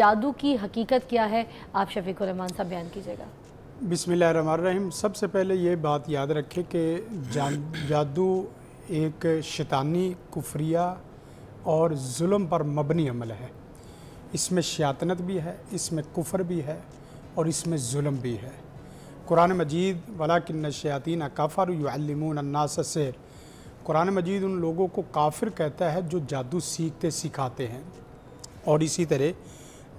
जादू की हकीकत क्या है आप शफीकुररहमान साहब बयान कीजिएगा बिसमीम सबसे पहले ये बात याद रखें कि जादू एक शैतानी कुफ्रिया और जुल्म पर मबनी अमल है इसमें शयातनत भी है इसमें कुफर भी है और इसमें जुल्म भी है कुरान मजीद वला किन्न शयातीन काफ़र युमनास से कुरान मजीद उन लोगों को काफिर कहता है जो जादू सीखते सिखाते हैं और इसी तरह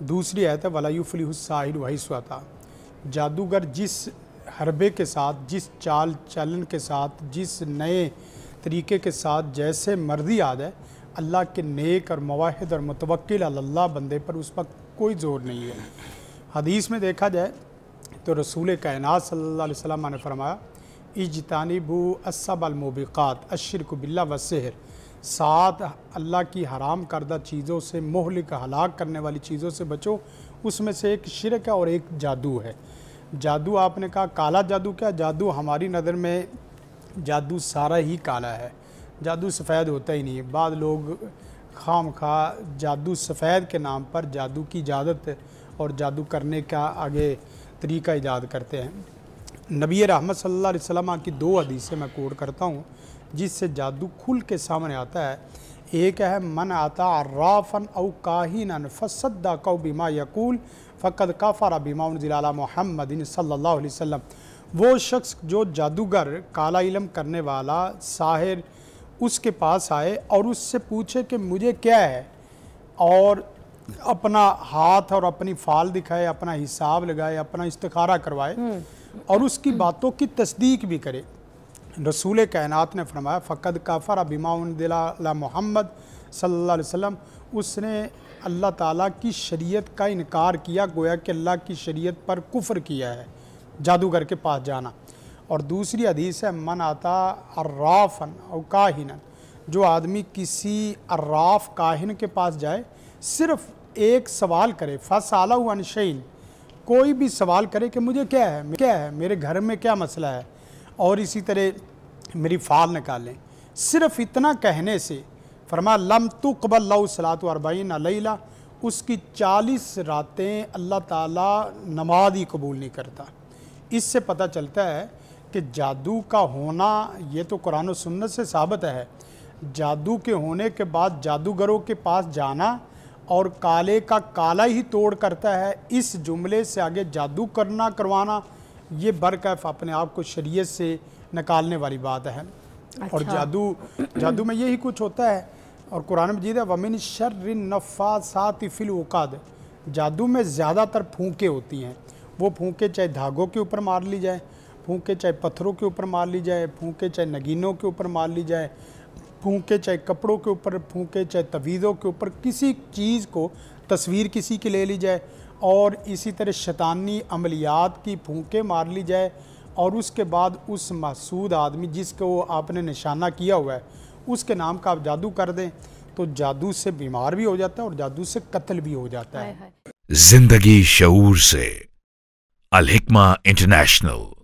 दूसरी आयत है वलायुफली साहिर वही स्वाता जादूगर जिस हरबे के साथ जिस चाल चलन के साथ जिस नए तरीके के साथ जैसे मर्जी आ जाए अल्लाह के नेक और मवाहद और मतवक्ल अल्लाह बंदे पर उस पर कोई जोर नहीं है हदीस में देखा जाए तो रसूल कायनात सल्ला वसम ने फरमाया इजतानिबू असब अलमोबिकात अशरक बिल्ला वसहर साथ अल्लाह की हराम करदा चीज़ों से मोहलिक हलाक करने वाली चीज़ों से बचो उसमें से एक शिरक है और एक जादू है जादू आपने कहा काला जादू क्या जादू हमारी नज़र में जादू सारा ही काला है जादू सफ़ेद होता ही नहीं है बाद लोग खाम खा जादू सफ़ेद के नाम पर जादू की इजाज़त और जादू करने का आगे तरीका ईजाद करते हैं नबी रहमत सल्लल्लाहु अलैहि वसल्लम की दो हदीसें मैं कोट करता हूँ जिससे जादू खुल के सामने आता है एक है मन आता राफन औ काहिन फसद्दा कौ बीमा यकूल फ़कद काफ़ारा बीमा उनजिला मोहम्मद सल्ला वो शख्स जो जादूगर काला इलम करने वाला साहिर उसके पास आए और उससे पूछे कि मुझे क्या है और अपना हाथ और अपनी फाल दिखाए अपना हिसाब लगाए अपना इस्तारा करवाए हम्म। और उसकी बातों की तस्दीक भी करे रसूल कायनत ने फरमाया फ़क्त काफ़र अबिमा दिला मोहम्मद सल्ला वसम उसने अल्लाह ताला की शरीयत का इनकार किया गोया कि अल्लाह की शरीयत पर कुफ़र किया है जादूगर के पास जाना और दूसरी हदीस है मन आता अर्राफ़न और काहिन जो आदमी किसी अर्राफ काहिन के पास जाए सिर्फ एक सवाल करे फसाला हुआ कोई भी सवाल करे कि मुझे क्या है क्या है मेरे घर में क्या मसला है और इसी तरह मेरी फाल निकालें सिर्फ इतना कहने से फरमा लम तो कबल ला सलात अरबाइन अलैला उसकी चालीस रातें अल्लाह ताला नमाज ही कबूल नहीं करता इससे पता चलता है कि जादू का होना ये तो कुरान सुन्नत से साबित है जादू के होने के बाद जादूगरों के पास जाना और काले का काला ही तोड़ करता है इस जुमले से आगे जादू करना करवाना ये बरकफ अपने आप को शरीयत से निकालने वाली बात है अच्छा। और जादू जादू में यही कुछ होता है और कुरान मजीद है वमिन शर नफ़ा सात फिल उकाद जादू में ज़्यादातर फूके होती हैं वो फूँके चाहे धागों के ऊपर मार ली जाए फूँके चाहे पत्थरों के ऊपर मार ली जाए फूँके चाहे नगीनों के ऊपर मार ली जाए फूँके चाहे कपड़ों के ऊपर फूँके चाहे तवीज़ों के ऊपर किसी चीज़ को तस्वीर किसी की ले ली जाए और इसी तरह शैतानी अमलियात की फूकें मार ली जाए और उसके बाद उस मसूद आदमी जिसको आपने निशाना किया हुआ है उसके नाम का आप जादू कर दें तो जादू से बीमार भी हो जाता है और जादू से कत्ल भी हो जाता है जिंदगी शूर से अलहिकमा इंटरनेशनल